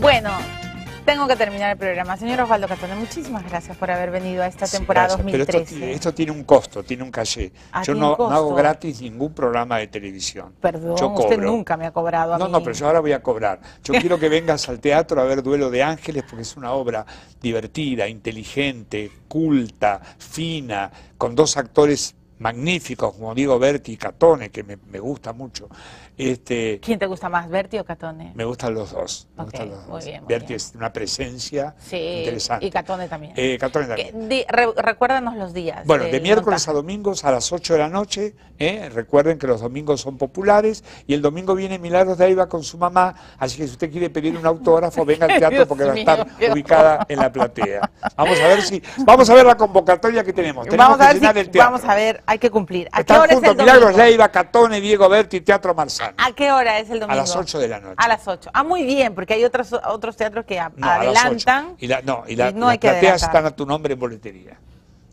Bueno, tengo que terminar el programa. Señor Osvaldo Catone, muchísimas gracias por haber venido a esta temporada 2013. esto, tiene un costo, tiene un caché. Ah, yo no, hago gratis ningún programa de televisión. Perdón, yo usted nunca me ha cobrado No, no, pero yo ahora voy a cobrar. Yo quiero que vengas al teatro a ver Duelo de Ángeles porque es una obra divertida, inteligente, culta, fina, con dos actores magníficos, como digo, Berti y Catone, que me, gusta mucho. Este, ¿Quién te gusta más, Berti o Catone? Me gustan los dos. gustan los dos. bien, Berti es una presencia sí, interesante. Y Catone también. Eh, Catone también. recuérdanos los días. Bueno, de miércoles a domingos a las 8 de la noche. Eh, recuerden que los domingos son populares. Y el domingo viene Milagros de va con su mamá. Así que si usted quiere pedir un autógrafo, venga al teatro porque va a estar ubicada en la platea. Vamos a ver si. Vamos a ver la convocatoria que tenemos. vamos Vamos a ver hay que cumplir. ¿A Están qué hora juntos es el Milagros Leiva, Catone, Diego Berti, Teatro Marzano. ¿A qué hora es el domingo? A las 8 de la noche. A las 8. Ah, muy bien, porque hay otros, otros teatros que adelantan. Y la, no, y, la, las plateas están a tu nombre en boletería.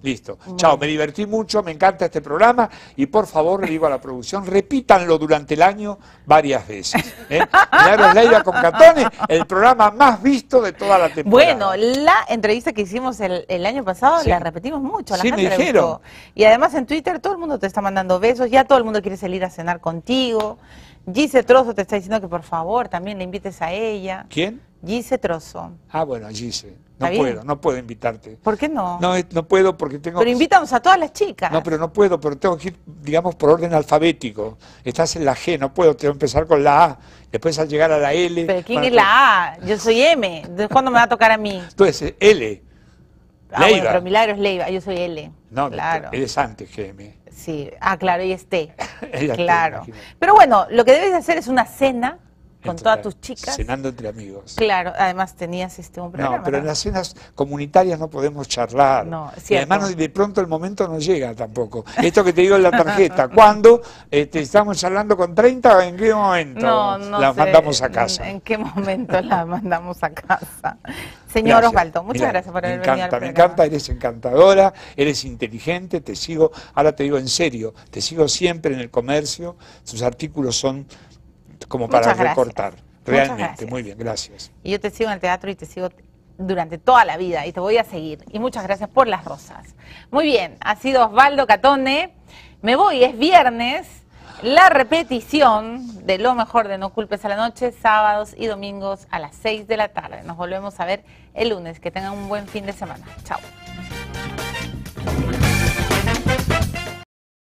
Listo. Chao, me divertí mucho, me encanta este programa y por favor le digo a la producción, repítanlo durante el año varias veces. ¿eh? es con Catones, el programa más visto de toda la temporada. Bueno, la entrevista que hicimos el, año pasado la repetimos mucho. La sí, gente me Y además en Twitter todo el mundo te está mandando besos, ya todo el mundo quiere salir a cenar contigo. Gise Trozo te está diciendo que por favor también le invites a ella. ¿Quién? Gise Trozo. Ah, bueno, Gise. No puedo, no puedo invitarte. ¿Por qué no? No, eh, puedo porque tengo... Pero invitamos a todas las chicas. No, pero no puedo, pero tengo que ir, digamos, por orden alfabético. Estás en la G, no puedo, tengo que empezar con la A, después al llegar a la L... Pero ¿quién es la A? Yo soy M, de ¿cuándo me va a tocar a mí? Entonces, eh, L. Ah, Bueno, pero Milagro Leiva, yo soy L. No, claro. eres antes que M. Sí, ah, claro, y es claro. pero bueno, lo que debes hacer es una cena con todas tus chicas. Cenando entre amigos. Claro, además tenías este un programa. No, pero en las cenas comunitarias no podemos charlar. No, y además de pronto el momento no llega tampoco. Esto que te digo en la tarjeta, ¿cuándo? Te este, estamos charlando con 30, ¿en qué momento no, no la mandamos a casa? ¿En qué momento la mandamos a casa? Señor Osvaldo, muchas gracias por haber venido. Me encanta, me encanta, eres encantadora, eres inteligente, te sigo, ahora te digo en serio, te sigo siempre en el comercio, sus artículos son como para recortar. Realmente, muy bien, gracias. Y yo te sigo en el teatro y te sigo durante toda la vida y te voy a seguir. Y muchas gracias por las rosas. Muy bien, ha sido Osvaldo Catone. Me voy, es viernes. La repetición de lo mejor de No Culpes a la Noche, sábados y domingos a las 6 de la tarde. Nos volvemos a ver el lunes. Que tengan un buen fin de semana. Chao.